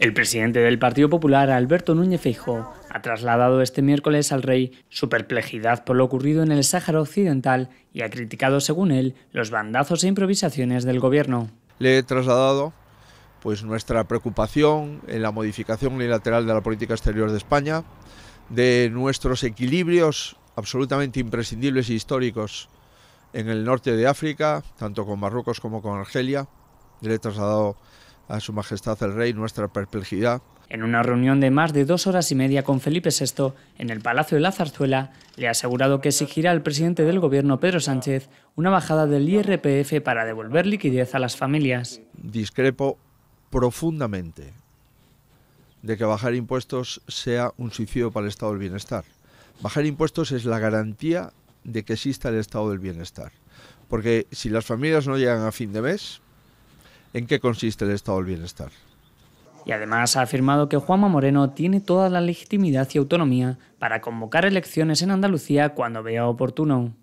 El presidente del Partido Popular, Alberto Núñez Feijóo, ha trasladado este miércoles al rey su perplejidad por lo ocurrido en el Sáhara Occidental y ha criticado, según él, los bandazos e improvisaciones del gobierno. Le he trasladado pues nuestra preocupación en la modificación unilateral de la política exterior de España, de nuestros equilibrios absolutamente imprescindibles y e históricos en el norte de África, tanto con Marruecos como con Argelia. Le he trasladado a Su Majestad el Rey nuestra perplejidad. En una reunión de más de dos horas y media con Felipe VI en el Palacio de la Zarzuela, le ha asegurado que exigirá al presidente del gobierno, Pedro Sánchez, una bajada del IRPF para devolver liquidez a las familias. Discrepo profundamente de que bajar impuestos sea un suicidio para el estado del bienestar. Bajar impuestos es la garantía de que exista el estado del bienestar. Porque si las familias no llegan a fin de mes, en qué consiste el estado del bienestar. Y además ha afirmado que Juanma Moreno tiene toda la legitimidad y autonomía para convocar elecciones en Andalucía cuando vea oportuno.